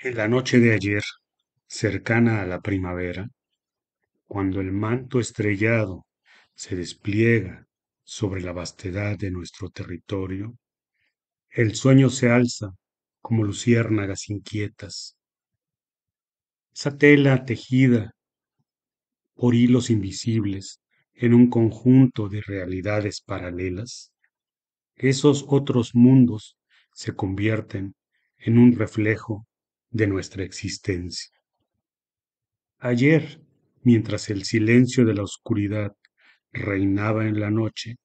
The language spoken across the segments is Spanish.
En la noche de ayer, cercana a la primavera, cuando el manto estrellado se despliega sobre la vastedad de nuestro territorio, el sueño se alza como luciérnagas inquietas. Esa tela tejida por hilos invisibles en un conjunto de realidades paralelas, esos otros mundos se convierten en un reflejo de nuestra existencia. Ayer, mientras el silencio de la oscuridad reinaba en la noche,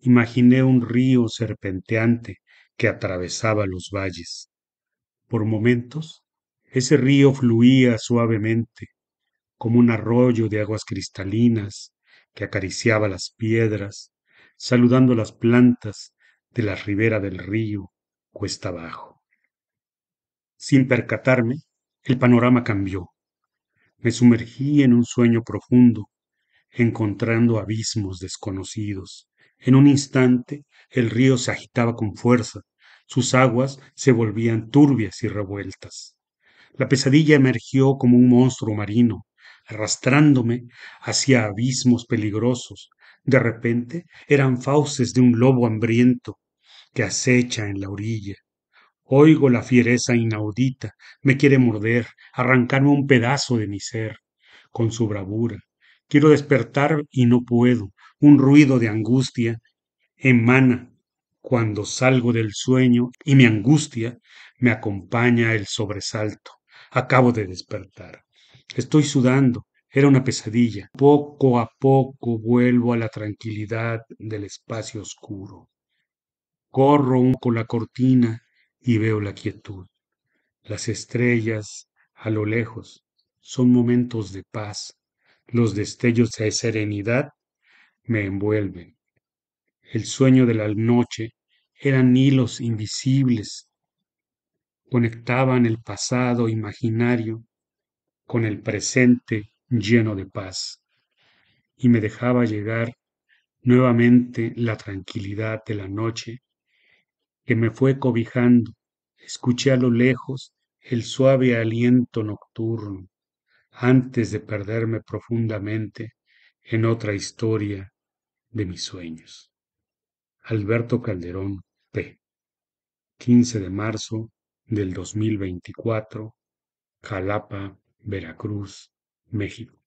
imaginé un río serpenteante que atravesaba los valles. Por momentos, ese río fluía suavemente, como un arroyo de aguas cristalinas que acariciaba las piedras, saludando las plantas de la ribera del río cuesta abajo. Sin percatarme, el panorama cambió. Me sumergí en un sueño profundo, encontrando abismos desconocidos. En un instante el río se agitaba con fuerza, sus aguas se volvían turbias y revueltas. La pesadilla emergió como un monstruo marino, arrastrándome hacia abismos peligrosos. De repente eran fauces de un lobo hambriento que acecha en la orilla. Oigo la fiereza inaudita, me quiere morder, arrancarme un pedazo de mi ser, con su bravura. Quiero despertar y no puedo, un ruido de angustia emana cuando salgo del sueño y mi angustia me acompaña el sobresalto. Acabo de despertar. Estoy sudando, era una pesadilla. Poco a poco vuelvo a la tranquilidad del espacio oscuro. Corro con la cortina y veo la quietud. Las estrellas, a lo lejos, son momentos de paz. Los destellos de serenidad me envuelven. El sueño de la noche eran hilos invisibles. Conectaban el pasado imaginario con el presente lleno de paz y me dejaba llegar nuevamente la tranquilidad de la noche que me fue cobijando. Escuché a lo lejos el suave aliento nocturno antes de perderme profundamente en otra historia de mis sueños. Alberto Calderón P. 15 de marzo del 2024, Jalapa, Veracruz, México.